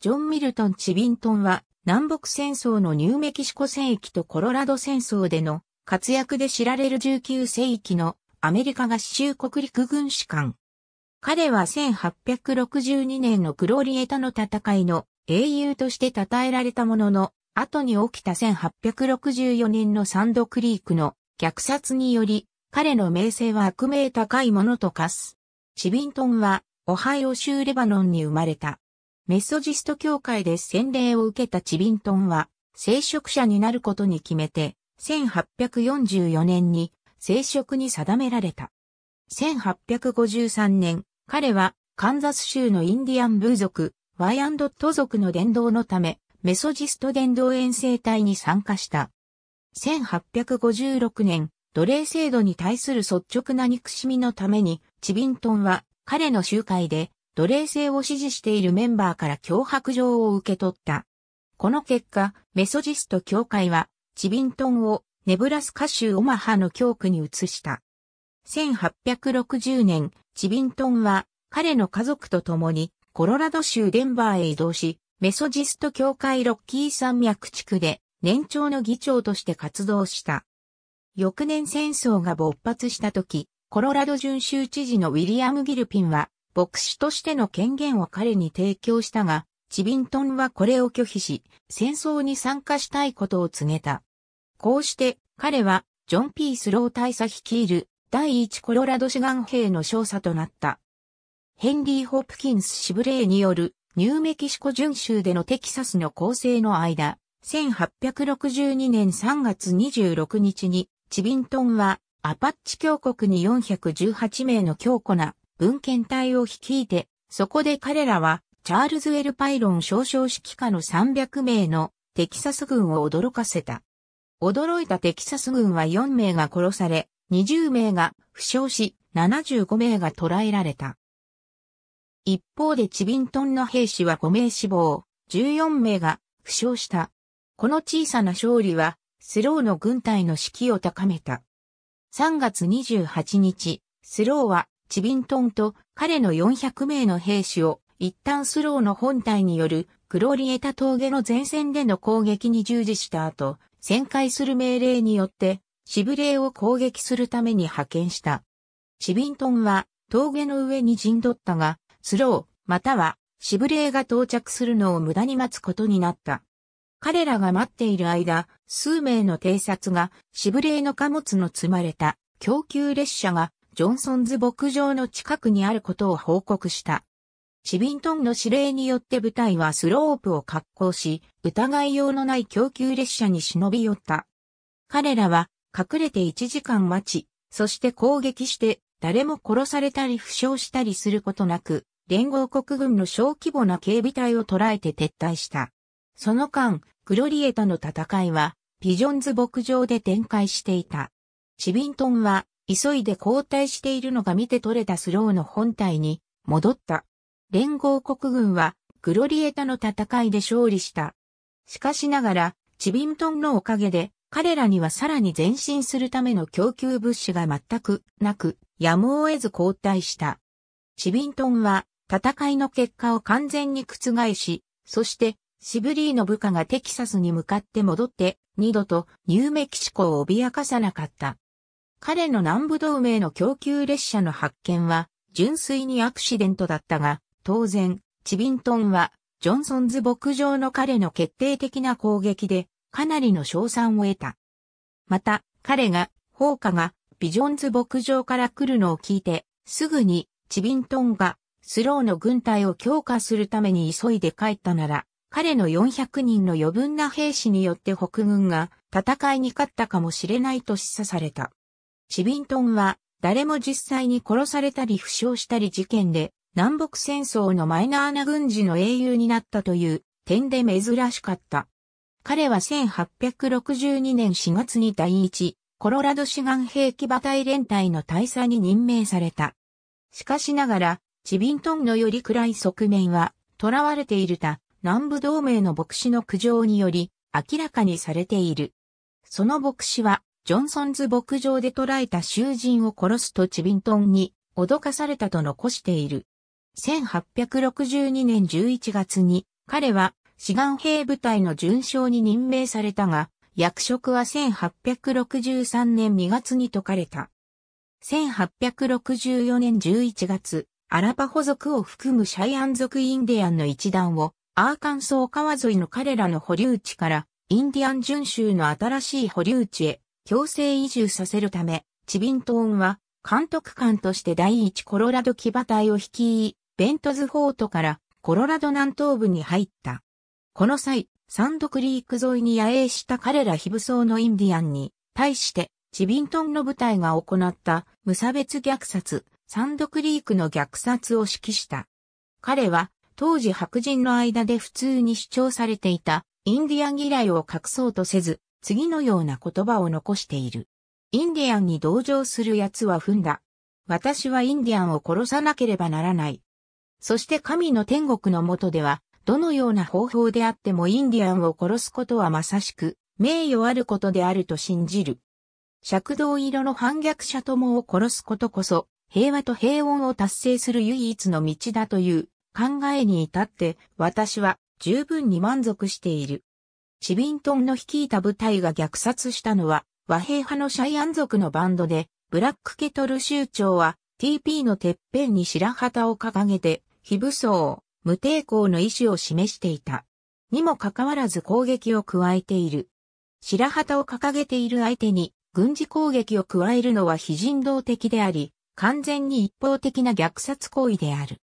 ジョン・ミルトン・チビントンは、南北戦争のニューメキシコ戦役とコロラド戦争での活躍で知られる19世紀のアメリカ合衆国陸軍士官。彼は1862年のクローリエタの戦いの英雄として称えられたものの、後に起きた1864年のサンドクリークの虐殺により、彼の名声は悪名高いものと化す。チビントンは、オハイオ州レバノンに生まれた。メソジスト教会で洗礼を受けたチビントンは、聖職者になることに決めて、1844年に聖職に定められた。1853年、彼はカンザス州のインディアン部族、ワイアンドット族の伝道のため、メソジスト伝道遠征隊に参加した。1856年、奴隷制度に対する率直な憎しみのために、チビントンは彼の集会で奴隷制を支持しているメンバーから脅迫状を受け取った。この結果、メソジスト教会は、チビントンをネブラスカ州オマハの教区に移した。1860年、チビントンは彼の家族と共にコロラド州デンバーへ移動し、メソジスト教会ロッキー山脈地区で年長の議長として活動した。翌年戦争が勃発した時、コロラド準州知事のウィリアム・ギルピンは牧師としての権限を彼に提供したが、チビントンはこれを拒否し、戦争に参加したいことを告げた。こうして彼はジョン・ピースロー大佐率いる第一コロラド志願兵の少佐となった。ヘンリー・ホプキンス・シブレーによるニューメキシコ巡州でのテキサスの構成の間、1862年3月26日にチビントンはアパッチ峡谷に418名の強固な文献隊を率いて、そこで彼らは、チャールズ・エル・パイロン少将指揮下の300名のテキサス軍を驚かせた。驚いたテキサス軍は4名が殺され、20名が負傷し、75名が捕らえられた。一方でチビントンの兵士は5名死亡、14名が負傷した。この小さな勝利は、スローの軍隊の士気を高めた。3月28日、スローはチビントンと彼の400名の兵士を一旦スローの本体によるクロリエタ峠の前線での攻撃に従事した後、旋回する命令によってシブレーを攻撃するために派遣した。チビントンは峠の上に陣取ったが、スロー、またはシブレーが到着するのを無駄に待つことになった。彼らが待っている間、数名の偵察が、シブレーの貨物の積まれた供給列車がジョンソンズ牧場の近くにあることを報告した。チビントンの指令によって部隊はスロープを格好し、疑いようのない供給列車に忍び寄った。彼らは隠れて1時間待ち、そして攻撃して誰も殺されたり負傷したりすることなく、連合国軍の小規模な警備隊を捉えて撤退した。その間、グロリエとの戦いは、ピジョンズ牧場で展開していた。チビントンは、急いで交代しているのが見て取れたスローの本体に戻った。連合国軍はグロリエタの戦いで勝利した。しかしながら、チビントンのおかげで彼らにはさらに前進するための供給物資が全くなく、やむを得ず交代した。チビントンは戦いの結果を完全に覆し、そしてシブリーの部下がテキサスに向かって戻って、二度とニューメキシコを脅かさなかった。彼の南部同盟の供給列車の発見は、純粋にアクシデントだったが、当然、チビントンは、ジョンソンズ牧場の彼の決定的な攻撃で、かなりの賞賛を得た。また、彼が、放火が、ビジョンズ牧場から来るのを聞いて、すぐに、チビントンが、スローの軍隊を強化するために急いで帰ったなら、彼の400人の余分な兵士によって北軍が戦いに勝ったかもしれないと示唆された。チビントンは、誰も実際に殺されたり負傷したり事件で、南北戦争のマイナーな軍事の英雄になったという点で珍しかった。彼は1862年4月に第一、コロラド志願兵器馬隊連隊の大佐に任命された。しかしながら、チビントンのより暗い側面は、囚われている他、南部同盟の牧師の苦情により、明らかにされている。その牧師は、ジョンソンズ牧場で捕らえた囚人を殺すとチビントンに脅かされたと残している。1862年11月に彼は志願兵部隊の巡将に任命されたが、役職は1863年2月に解かれた。1864年11月、アラパホ族を含むシャイアン族インディアンの一団を、アーカンソー川沿いの彼らの保留地から、インディアン巡州の新しい保留地へ強制移住させるため、チビントーンは監督官として第一コロラド騎馬隊を率い、ベントズフォートからコロラド南東部に入った。この際、サンドクリーク沿いに野営した彼ら非武装のインディアンに対して、チビントンの部隊が行った無差別虐殺、サンドクリークの虐殺を指揮した。彼は当時白人の間で普通に主張されていたインディアン嫌いを隠そうとせず、次のような言葉を残している。インディアンに同情する奴は踏んだ。私はインディアンを殺さなければならない。そして神の天国の下では、どのような方法であってもインディアンを殺すことはまさしく、名誉あることであると信じる。尺道色の反逆者友を殺すことこそ、平和と平穏を達成する唯一の道だという考えに至って、私は十分に満足している。チビントンの率いた部隊が虐殺したのは和平派のシャイアン族のバンドで、ブラックケトル州長は TP のてっぺんに白旗を掲げて、非武装、無抵抗の意思を示していた。にもかかわらず攻撃を加えている。白旗を掲げている相手に軍事攻撃を加えるのは非人道的であり、完全に一方的な虐殺行為である。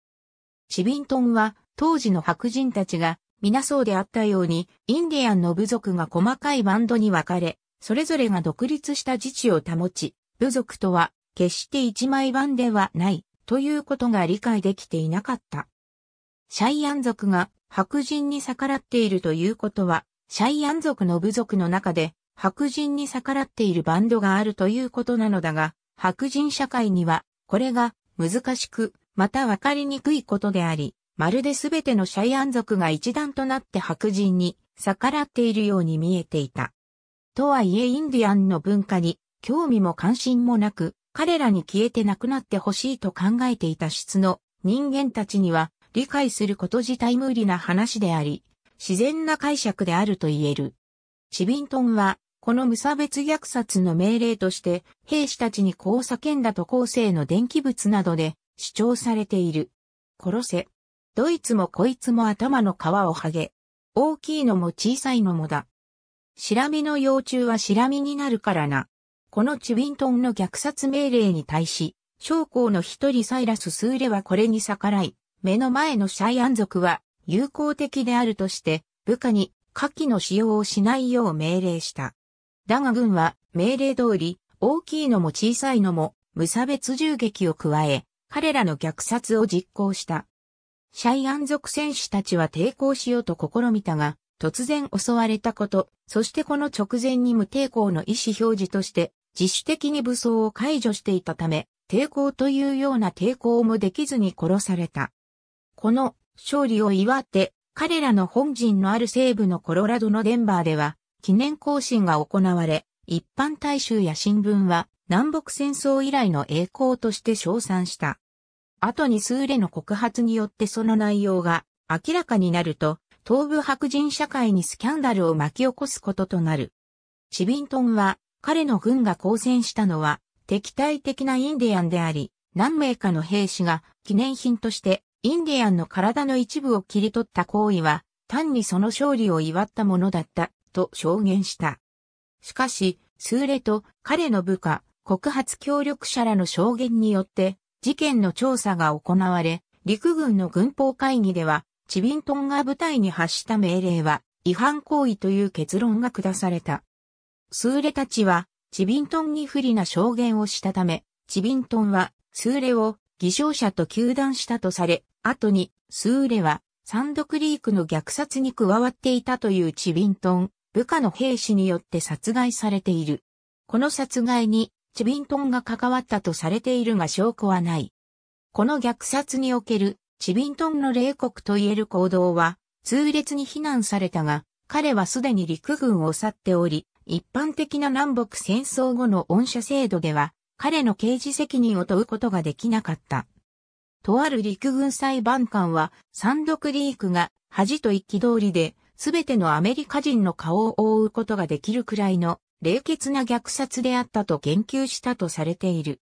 チビントンは当時の白人たちが皆そうであったように、インディアンの部族が細かいバンドに分かれ、それぞれが独立した自治を保ち、部族とは、決して一枚版ではない、ということが理解できていなかった。シャイアン族が白人に逆らっているということは、シャイアン族の部族の中で、白人に逆らっているバンドがあるということなのだが、白人社会には、これが難しく、また分かりにくいことであり、まるで全てのシャイアン族が一団となって白人に逆らっているように見えていた。とはいえインディアンの文化に興味も関心もなく、彼らに消えてなくなってほしいと考えていた質の人間たちには理解すること自体無理な話であり、自然な解釈であると言える。チビントンは、この無差別虐殺の命令として、兵士たちにこう叫んだと後世の電気物などで主張されている。殺せ。どいつもこいつも頭の皮を剥げ、大きいのも小さいのもだ。シラミの幼虫はシラミになるからな。このチュビントンの虐殺命令に対し、将校の一人サイラス・スーレはこれに逆らい、目の前のシャイアン族は友好的であるとして、部下に火器の使用をしないよう命令した。だが軍は命令通り、大きいのも小さいのも無差別銃撃を加え、彼らの虐殺を実行した。シャイアン族戦士たちは抵抗しようと試みたが、突然襲われたこと、そしてこの直前に無抵抗の意思表示として、自主的に武装を解除していたため、抵抗というような抵抗もできずに殺された。この勝利を祝って、彼らの本陣のある西部のコロラドのデンバーでは、記念行進が行われ、一般大衆や新聞は、南北戦争以来の栄光として称賛した。後に数例の告発によってその内容が明らかになると、東部白人社会にスキャンダルを巻き起こすこととなる。チビントンは、彼の軍が交戦したのは、敵対的なインディアンであり、何名かの兵士が記念品としてインディアンの体の一部を切り取った行為は、単にその勝利を祝ったものだった、と証言した。しかし、スーレと彼の部下、告発協力者らの証言によって、事件の調査が行われ、陸軍の軍法会議では、チビントンが部隊に発した命令は違反行為という結論が下された。スーレたちは、チビントンに不利な証言をしたため、チビントンは、スーレを偽証者と糾弾したとされ、後に、スーレは、サンドクリークの虐殺に加わっていたというチビントン、部下の兵士によって殺害されている。この殺害に、チビントンが関わったとされているが証拠はない。この虐殺におけるチビントンの冷酷と言える行動は、痛烈に非難されたが、彼はすでに陸軍を去っており、一般的な南北戦争後の恩赦制度では、彼の刑事責任を問うことができなかった。とある陸軍裁判官は、サンドクリークが恥と一気通りで、すべてのアメリカ人の顔を覆うことができるくらいの冷血な虐殺であったと言及したとされている。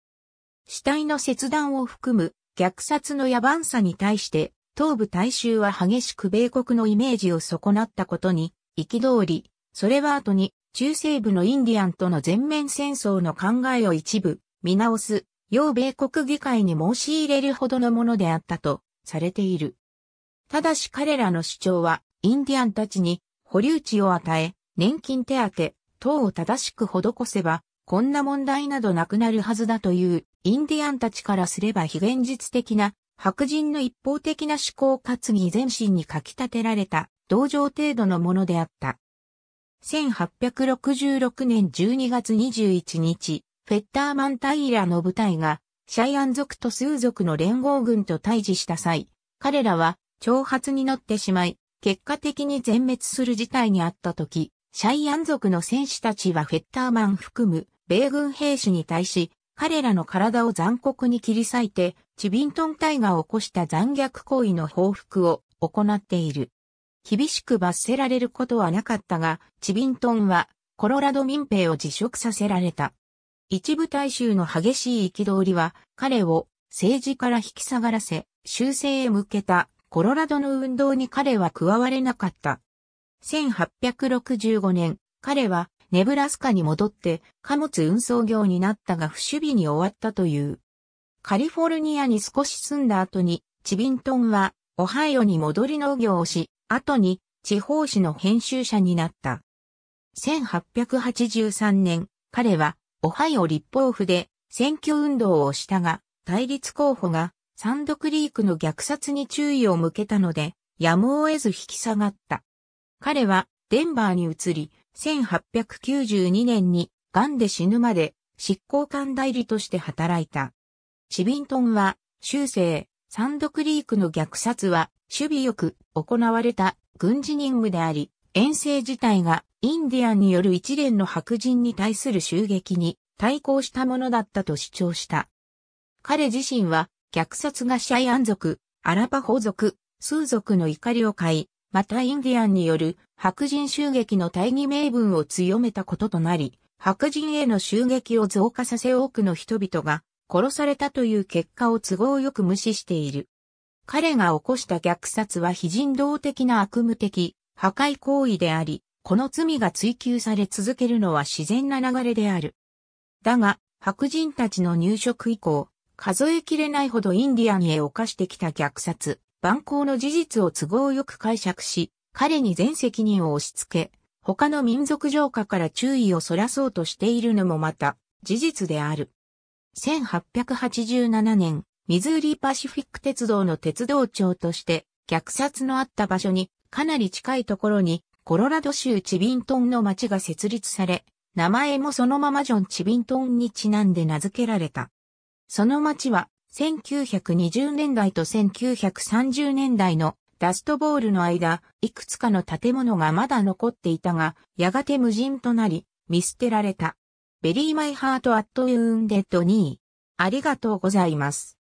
死体の切断を含む虐殺の野蛮さに対して、東部大衆は激しく米国のイメージを損なったことに、憤り、それは後に中西部のインディアンとの全面戦争の考えを一部見直す、要米国議会に申し入れるほどのものであったとされている。ただし彼らの主張は、インディアンたちに保留地を与え、年金手当、等を正しく施せば、こんな問題などなくなるはずだというインディアンたちからすれば非現実的な白人の一方的な思考かつ偽全身に書き立てられた同情程度のものであった。1866年12月21日、フェッターマンタイラの部隊がシャイアン族とスー族の連合軍と対峙した際、彼らは挑発に乗ってしまい、結果的に全滅する事態にあった時、シャイアン族の戦士たちはフェッターマン含む米軍兵士に対し、彼らの体を残酷に切り裂いて、チビントン隊が起こした残虐行為の報復を行っている。厳しく罰せられることはなかったが、チビントンはコロラド民兵を辞職させられた。一部大衆の激しい憤りは彼を政治から引き下がらせ、修正へ向けたコロラドの運動に彼は加われなかった。1865年、彼はネブラスカに戻って貨物運送業になったが不守備に終わったという。カリフォルニアに少し住んだ後に、チビントンはオハイオに戻り農業をし、後に地方紙の編集者になった。1883年、彼はオハイオ立法府で選挙運動をしたが、対立候補がサンドクリークの虐殺に注意を向けたので、やむを得ず引き下がった。彼はデンバーに移り、1892年に癌で死ぬまで執行官代理として働いた。チビントンは、修正、サンドクリークの虐殺は、守備よく行われた軍事任務であり、遠征自体がインディアンによる一連の白人に対する襲撃に対抗したものだったと主張した。彼自身は、虐殺がシャイアン族、アラパホ族、数族の怒りを買い、またインディアンによる白人襲撃の大義名分を強めたこととなり、白人への襲撃を増加させ多くの人々が殺されたという結果を都合よく無視している。彼が起こした虐殺は非人道的な悪夢的破壊行為であり、この罪が追求され続けるのは自然な流れである。だが、白人たちの入植以降、数えきれないほどインディアンへ犯してきた虐殺、蛮行の事実を都合よく解釈し、彼に全責任を押し付け、他の民族浄化から注意をそらそうとしているのもまた、事実である。1887年、ミズーリーパシフィック鉄道の鉄道庁として、虐殺のあった場所に、かなり近いところに、コロラド州チビントンの町が設立され、名前もそのままジョン・チビントンにちなんで名付けられた。その町は1920年代と1930年代のダストボールの間、いくつかの建物がまだ残っていたが、やがて無人となり、見捨てられた。ベリーマイハートアットユーンデッド2位。ありがとうございます。